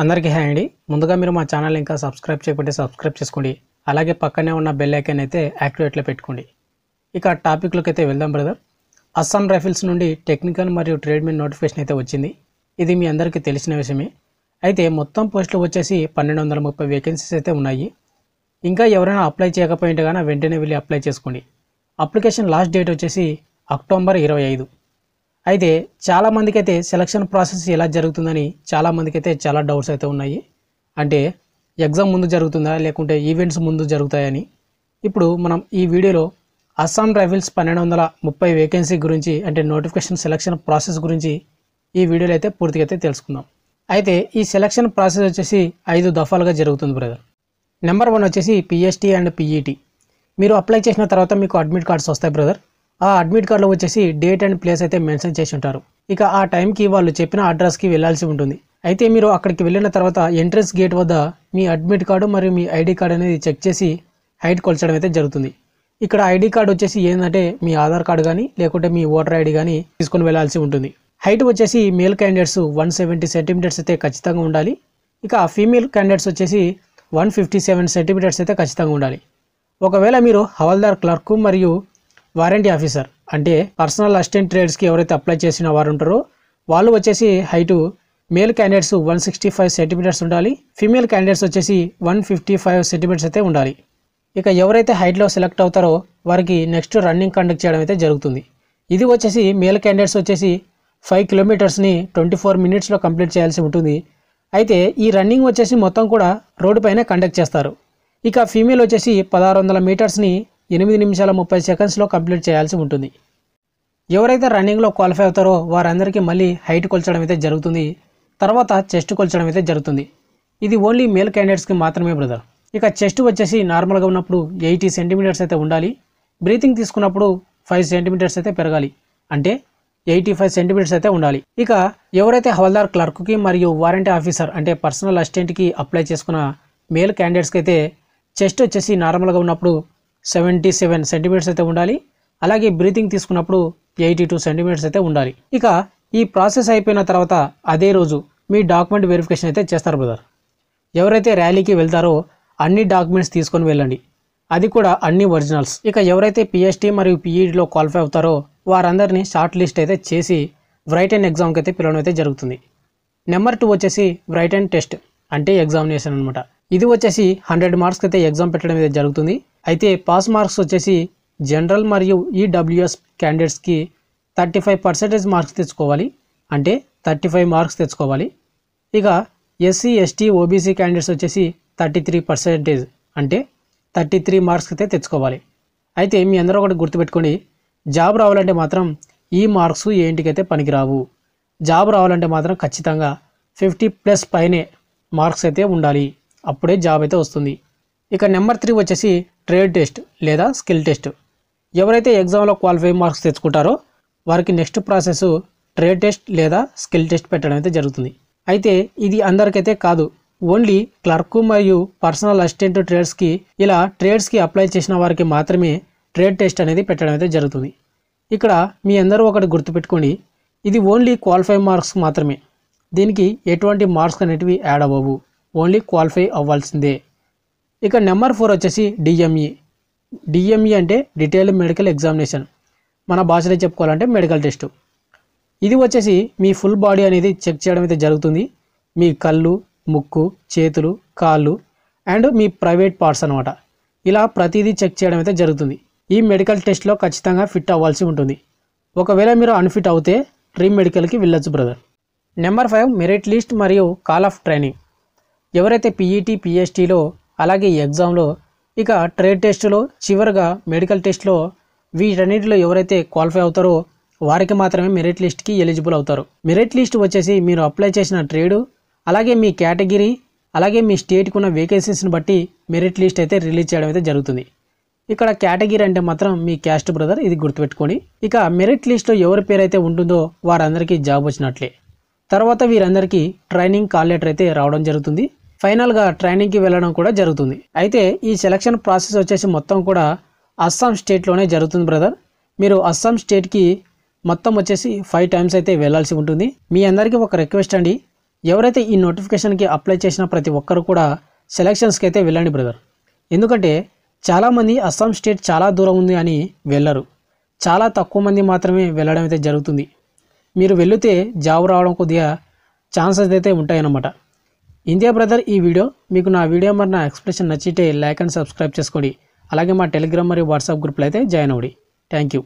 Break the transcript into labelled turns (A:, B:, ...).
A: అందరికీ హాయ్ అండి ముందుగా మీరు మా ఛానల్ ఇంకా సబ్స్క్రైబ్ చేయకపోతే సబ్స్క్రైబ్ చేసుకోండి అలాగే పక్కనే ఉన్న బెల్ ఐకాన్ అయితే యాక్టివేట్లో పెట్టుకోండి ఇక టాపిక్లోకి అయితే వెళ్దాం బ్రదర్ అస్సాం రైఫిల్స్ నుండి టెక్నికల్ మరియు ట్రేడ్మెంట్ నోటిఫికేషన్ అయితే వచ్చింది ఇది మీ అందరికీ తెలిసిన విషయమే అయితే మొత్తం పోస్టులు వచ్చేసి పన్నెండు వందల ముప్పై వేకెన్సీస్ అయితే ఉన్నాయి ఇంకా ఎవరైనా అప్లై చేయకపోయింటే కానీ వెంటనే వెళ్ళి అప్లై చేసుకోండి అప్లికేషన్ లాస్ట్ డేట్ వచ్చేసి అక్టోబర్ ఇరవై ఐదు అయితే చాలామందికి అయితే సెలక్షన్ ప్రాసెస్ ఎలా జరుగుతుందని చాలామందికి అయితే చాలా డౌట్స్ అయితే ఉన్నాయి అంటే ఎగ్జామ్ ముందు జరుగుతుందా లేకుంటే ఈవెంట్స్ ముందు జరుగుతాయని ఇప్పుడు మనం ఈ వీడియోలో అస్సాం రైఫిల్స్ పన్నెండు వందల ముప్పై వేకెన్సీ గురించి అంటే నోటిఫికేషన్ సెలక్షన్ ప్రాసెస్ గురించి ఈ వీడియోలో అయితే పూర్తిగా అయితే తెలుసుకుందాం అయితే ఈ సెలక్షన్ ప్రాసెస్ వచ్చేసి ఐదు దఫాలుగా జరుగుతుంది బ్రదర్ నెంబర్ వన్ వచ్చేసి పిఎస్టీ అండ్ పిఈటీ మీరు అప్లై చేసిన తర్వాత మీకు అడ్మిట్ కార్డ్స్ వస్తాయి బ్రదర్ ఆ అడ్మిట్ కార్డులో వచ్చేసి డేట్ అండ్ ప్లేస్ అయితే మెన్షన్ చేసి ఉంటారు ఇక ఆ టైంకి వాళ్ళు చెప్పిన అడ్రస్కి వెళ్లాల్సి ఉంటుంది అయితే మీరు అక్కడికి వెళ్ళిన తర్వాత ఎంట్రన్స్ గేట్ వద్ద మీ అడ్మిట్ కార్డు మరియు మీ ఐడి కార్డు అనేది చెక్ చేసి హైట్ కొలచడం అయితే జరుగుతుంది ఇక్కడ ఐడి కార్డు వచ్చేసి ఏంటంటే మీ ఆధార్ కార్డు కానీ లేకుంటే మీ ఓటర్ ఐడి కానీ తీసుకొని వెళ్లాల్సి ఉంటుంది హైట్ వచ్చేసి male candidates one seventy centimetres అయితే ఖచ్చితంగా ఉండాలి ఇక ఫీమేల్ క్యాండిడేట్స్ వచ్చేసి వన్ ఫిఫ్టీ సెవెన్ సెంటీమీటర్స్ అయితే ఖచ్చితంగా ఉండాలి ఒకవేళ మీరు హవల్దార్ క్లర్క్ మరియు వారంటీ ఆఫీసర్ అంటే పర్సనల్ అసిస్టెంట్ ట్రేడ్స్కి ఎవరైతే అప్లై చేసిన వారు ఉంటారో వాళ్ళు వచ్చేసి height male candidates one sixty five centimetres ఉండాలి ఫీమేల్ క్యాండిడేట్స్ వచ్చేసి వన్ ఫిఫ్టీ ఫైవ్ సెంటీమీటర్స్ అయితే ఉండాలి ఇక ఎవరైతే హైట్లో సెలెక్ట్ అవుతారో వారికి నెక్స్ట్ రన్నింగ్ కండక్ట్ చేయడం అయితే జరుగుతుంది ఇది వచ్చేసి మేల్ క్యాండిడేట్స్ వచ్చేసి ఫైవ్ కిలోమీటర్స్ని ట్వంటీ ఫోర్ మినిట్స్లో కంప్లీట్ చేయాల్సి ఉంటుంది అయితే ఈ రన్నింగ్ వచ్చేసి మొత్తం కూడా రోడ్డుపైనే కండక్ట్ చేస్తారు ఇక ఫీమేల్ వచ్చేసి పదహారు వందల మీటర్స్ని ఎనిమిది నిమిషాల ముప్పై సెకండ్స్లో కంప్లీట్ చేయాల్సి ఉంటుంది ఎవరైతే రన్నింగ్లో క్వాలిఫై అవుతారో వారందరికీ మళ్ళీ హైట్ కొల్చడం అయితే జరుగుతుంది తర్వాత చెస్ట్ కొల్చడం అయితే జరుగుతుంది ఇది ఓన్లీ మేల్ క్యాండిడేట్స్కి మాత్రమే బ్రదర్ ఇక చెస్ట్ వచ్చేసి నార్మల్గా ఉన్నప్పుడు ఎయిటీ సెంటీమీటర్స్ అయితే ఉండాలి బ్రీతింగ్ తీసుకున్నప్పుడు ఫైవ్ సెంటీమీటర్స్ అయితే పెరగాలి అంటే ఎయిటీ ఫైవ్ సెంటీమీటర్స్ అయితే ఉండాలి ఇక ఎవరైతే హవల్దార్ క్లర్క్కి మరియు వారంటీ ఆఫీసర్ అంటే పర్సనల్ అసిస్టెంట్కి అప్లై చేసుకున్న మేల్ క్యాండిడేట్స్కి అయితే చెస్ట్ వచ్చేసి నార్మల్గా ఉన్నప్పుడు సెవెంటీ సెవెన్ సెంటీమీటర్స్ అయితే ఉండాలి అలాగే బ్రీతింగ్ తీసుకున్నప్పుడు ఎయిటీ టూ సెంటీమీటర్స్ అయితే ఉండాలి ఇక ఈ ప్రాసెస్ అయిపోయిన తర్వాత అదే రోజు మీ డాక్యుమెంట్ వెరిఫికేషన్ అయితే చేస్తారు బ్రదర్ ఎవరైతే ర్యాలీకి వెళ్తారో అన్ని డాక్యుమెంట్స్ తీసుకొని వెళ్ళండి అది కూడా అన్ని ఒరిజినల్స్ ఇక ఎవరైతే పిహెచ్డి మరియు పిఈడిలో క్వాలిఫై అవుతారో వారందరినీ షార్ట్ లిస్ట్ అయితే చేసి బ్రైట్ అండ్ ఎగ్జామ్కి అయితే పిలవడం అయితే జరుగుతుంది నెంబర్ టూ వచ్చేసి బ్రైట్ అండ్ టెస్ట్ అంటే ఎగ్జామినేషన్ అనమాట ఇది వచ్చేసి హండ్రెడ్ మార్క్స్కి అయితే ఎగ్జామ్ పెట్టడం అయితే జరుగుతుంది అయితే పాస్ మార్క్స్ వచ్చేసి జనరల్ మరియు ఈడబ్ల్యూఎస్ క్యాండిడేట్స్కి థర్టీ ఫైవ్ పర్సెంటేజ్ మార్క్స్ తెచ్చుకోవాలి అంటే థర్టీ ఫైవ్ మార్క్స్ తెచ్చుకోవాలి ఇక ఎస్సీ ఎస్టీ ఓబీసీ క్యాండిడేట్స్ వచ్చేసి థర్టీ త్రీ పర్సెంటేజ్ అంటే థర్టీ త్రీ మార్క్స్ అయితే తెచ్చుకోవాలి అయితే మీ అందరూ ఒకటి గుర్తుపెట్టుకోండి జాబ్ రావాలంటే మాత్రం ఈ మార్క్స్ ఏంటికైతే పనికిరావు జాబ్ రావాలంటే మాత్రం ఖచ్చితంగా ఫిఫ్టీ ప్లస్ పైనే మార్క్స్ అయితే ఉండాలి అప్పుడే జాబ్ అయితే వస్తుంది ఇక నెంబర్ త్రీ వచ్చేసి ట్రేడ్ టెస్ట్ లేదా స్కిల్ టెస్ట్ ఎవరైతే ఎగ్జామ్లో క్వాలిఫై మార్క్స్ తెచ్చుకుంటారో వారికి నెక్స్ట్ ప్రాసెస్ ట్రేడ్ టెస్ట్ లేదా స్కిల్ టెస్ట్ పెట్టడం అయితే జరుగుతుంది అయితే ఇది అందరికైతే కాదు ఓన్లీ క్లర్కు మరియు పర్సనల్ అసిస్టెంట్ ట్రేడ్స్కి ఇలా ట్రేడ్స్కి అప్లై చేసిన వారికి మాత్రమే ట్రేడ్ టెస్ట్ అనేది పెట్టడం అయితే జరుగుతుంది ఇక్కడ మీ అందరూ ఒకటి గుర్తుపెట్టుకోండి ఇది ఓన్లీ క్వాలిఫై మార్క్స్ మాత్రమే దీనికి ఎటువంటి మార్క్స్ అనేటివి యాడ్ అవ్వవు ఓన్లీ క్వాలిఫై అవ్వాల్సిందే ఇక నెంబర్ ఫోర్ వచ్చేసి డిఎంఈ డిఎంఈ అంటే డీటెయిల్ మెడికల్ ఎగ్జామినేషన్ మన భాషలో చెప్పుకోవాలంటే మెడికల్ టెస్ట్ ఇది వచ్చేసి మీ ఫుల్ బాడీ అనేది చెక్ చేయడం అయితే జరుగుతుంది మీ కళ్ళు ముక్కు చేతులు కాళ్ళు అండ్ మీ ప్రైవేట్ పార్ట్స్ అనమాట ఇలా ప్రతిదీ చెక్ చేయడం అయితే జరుగుతుంది ఈ మెడికల్ టెస్ట్లో ఖచ్చితంగా ఫిట్ అవ్వాల్సి ఉంటుంది ఒకవేళ మీరు అన్ఫిట్ అవుతే డ్రీమ్ మెడికల్కి వెళ్ళొచ్చు brother number five merit list మరియు కాల్ ఆఫ్ ట్రైనింగ్ ఎవరైతే పీఈటీ పిఎస్టీలో e అలాగే ఎగ్జామ్లో ఇక ట్రేడ్ టెస్ట్లో చివరిగా మెడికల్ టెస్ట్లో వీటన్నిటిలో ఎవరైతే క్వాలిఫై అవుతారో వారికి మాత్రమే మెరిట్ లిస్ట్కి ఎలిజిబుల్ అవుతారు మెరిట్ లిస్ట్ వచ్చేసి మీరు అప్లై చేసిన ట్రేడు అలాగే మీ కేటగిరీ అలాగే మీ స్టేట్కి ఉన్న వేకెన్సీస్ని బట్టి మెరిట్ లిస్ట్ అయితే రిలీజ్ చేయడం అయితే జరుగుతుంది ఇక్కడ కేటగిరీ అంటే మాత్రం మీ క్యాస్ట్ బ్రదర్ ఇది గుర్తుపెట్టుకోండి ఇక మెరిట్ లిస్ట్లో ఎవరి పేరు అయితే ఉంటుందో వారందరికీ జాబ్ వచ్చినట్లే తర్వాత వీరందరికీ ట్రైనింగ్ కాల్ లెటర్ అయితే రావడం జరుగుతుంది ఫైనల్గా ట్రైనింగ్కి వెళ్ళడం కూడా జరుగుతుంది అయితే ఈ సెలక్షన్ ప్రాసెస్ వచ్చేసి మొత్తం కూడా అస్సాం స్టేట్లోనే జరుగుతుంది బ్రదర్ మీరు అస్సాం స్టేట్కి మొత్తం వచ్చేసి ఫైవ్ టైమ్స్ అయితే వెళ్లాల్సి ఉంటుంది మీ అందరికీ ఒక రిక్వెస్ట్ అండి ఎవరైతే ఈ నోటిఫికేషన్కి అప్లై చేసిన ప్రతి ఒక్కరు కూడా సెలక్షన్స్కి అయితే వెళ్ళండి బ్రదర్ ఎందుకంటే చాలామంది అస్సాం స్టేట్ చాలా దూరం ఉంది అని వెళ్ళరు చాలా తక్కువ మంది మాత్రమే వెళ్ళడం అయితే జరుగుతుంది మీరు వెళితే జాబ్ రావడం కొద్దిగా ఛాన్సెస్ అయితే ఉంటాయన్నమాట ఇండియా బ్రదర్ ఈ వీడియో మీకు నా వీడియో మరి నా ఎక్స్ప్రెషన్ నచ్చితే లైక్ అండ్ సబ్స్క్రైబ్ చేసుకోండి అలాగే మా టెలిగ్రామ్ మరియు వాట్సాప్ గ్రూప్లో అయితే జాయిన్ అవ్వండి థ్యాంక్ యూ